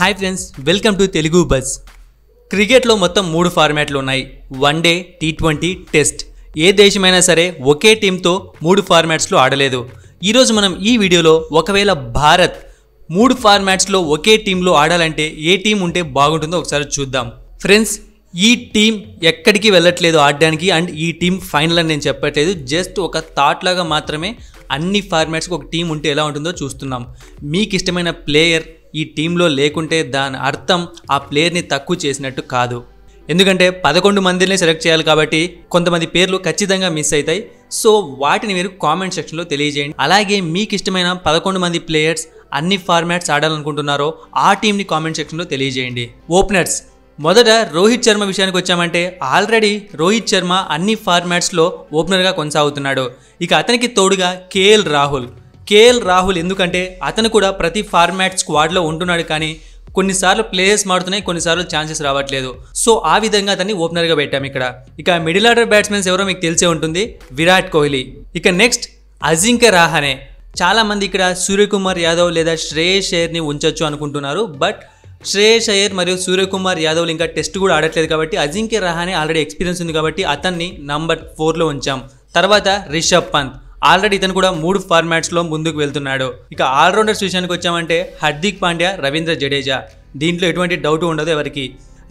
hi friends welcome to Telugu buzz క్రికెట్లో మొత్తం మూడు ఫార్మాట్లు ఉన్నాయి one day T twenty test ఏ దేశమైనా సరే ఒకే టీంతో మూడు ఫార్మాట్స్లో ఆడలేదు ఈరోజు మనం ఈ వీడియోలో ఒకవేళ భారత్ మూడు ఫార్మాట్స్లో ఒకే టీంలో ఆడాలంటే ఏ టీం ఉంటే బాగుంటుందో ఒకసారి చూద్దాం ఫ్రెండ్స్ ఈ టీం ఎక్కడికి వెళ్ళట్లేదు ఆడడానికి అండ్ ఈ టీం ఫైనల్ అని నేను చెప్పట్లేదు జస్ట్ ఒక థాట్ లాగా మాత్రమే అన్ని ఫార్మాట్స్కి ఒక టీం ఉంటే ఎలా ఉంటుందో చూస్తున్నాం మీకు ఇష్టమైన ప్లేయర్ ఈ టీంలో లేకుంటే దాని అర్థం ఆ ప్లేయర్ని తక్కువ చేసినట్టు కాదు ఎందుకంటే పదకొండు మందిని సెలెక్ట్ చేయాలి కాబట్టి కొంతమంది పేర్లు ఖచ్చితంగా మిస్ అవుతాయి సో వాటిని మీరు కామెంట్ సెక్షన్లో తెలియజేయండి అలాగే మీకు ఇష్టమైన పదకొండు మంది ప్లేయర్స్ అన్ని ఫార్మాట్స్ ఆడాలనుకుంటున్నారో ఆ టీంని కామెంట్ సెక్షన్లో తెలియజేయండి ఓపెనర్స్ మొదట రోహిత్ శర్మ విషయానికి వచ్చామంటే ఆల్రెడీ రోహిత్ శర్మ అన్ని ఫార్మాట్స్లో ఓపెనర్గా కొనసాగుతున్నాడు ఇక అతనికి తోడుగా కేఎల్ రాహుల్ కేఎల్ రాహుల్ ఎందుకంటే అతను కూడా ప్రతి ఫార్మాట్ స్క్వాడ్లో ఉంటున్నాడు కానీ కొన్నిసార్లు ప్లేయర్స్ మారుతున్నాయి కొన్నిసార్లు ఛాన్సెస్ రావట్లేదు సో ఆ విధంగా అతన్ని ఓపెనర్గా పెట్టాం ఇక్కడ ఇక మిడిల్ ఆర్డర్ బ్యాట్స్మెన్స్ ఎవరో మీకు తెలిసే ఉంటుంది విరాట్ కోహ్లీ ఇక నెక్స్ట్ అజింక్య రాహానే చాలామంది ఇక్కడ సూర్యకుమార్ యాదవ్ లేదా శ్రేయస్ అయ్యర్ని ఉంచొచ్చు అనుకుంటున్నారు బట్ శ్రేయస్ అయ్యర్ మరియు సూర్యకుమార్ యాదవ్లు ఇంకా టెస్ట్ కూడా ఆడట్లేదు కాబట్టి అజింక్య రహానే ఆల్రెడీ ఎక్స్పీరియన్స్ ఉంది కాబట్టి అతన్ని నంబర్ ఫోర్లో ఉంచాం తర్వాత రిషబ్ పంత్ ఆల్రెడీ ఇతను కూడా మూడు ఫార్మాట్స్లో ముందుకు వెళ్తున్నాడు ఇక ఆల్రౌండర్స్ విషయానికి వచ్చామంటే హర్దిక్ పాండ్యా రవీంద్ర జడేజా దీంట్లో ఎటువంటి డౌట్ ఉండదు ఎవరికి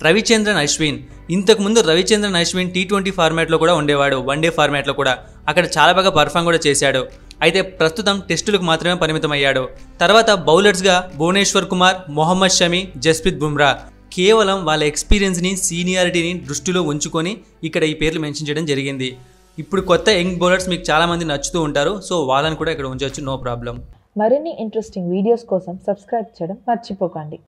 రవిచంద్రన్ అశ్విన్ ఇంతకుముందు రవిచంద్రన్ అశ్విన్ టీ ట్వంటీ ఫార్మాట్లో కూడా ఉండేవాడు వన్ డే ఫార్మాట్లో కూడా అక్కడ చాలా బాగా పర్ఫామ్ కూడా చేశాడు అయితే ప్రస్తుతం టెస్టులకు మాత్రమే పరిమితమయ్యాడు తర్వాత బౌలర్స్గా భువనేశ్వర్ కుమార్ మొహమ్మద్ షమి జస్ప్రీత్ బుమ్రా కేవలం వాళ్ళ ఎక్స్పీరియన్స్ని సీనియారిటీని దృష్టిలో ఉంచుకొని ఇక్కడ ఈ పేర్లు మెన్షన్ చేయడం జరిగింది ఇప్పుడు కొత్త యంగ్ బౌలర్స్ మీకు చాలామంది నచ్చుతూ ఉంటారు సో వాళ్ళని కూడా ఇక్కడ ఉంచవచ్చు నో ప్రాబ్లం మరిన్ని ఇంట్రెస్టింగ్ వీడియోస్ కోసం సబ్స్క్రైబ్ చేయడం మర్చిపోకండి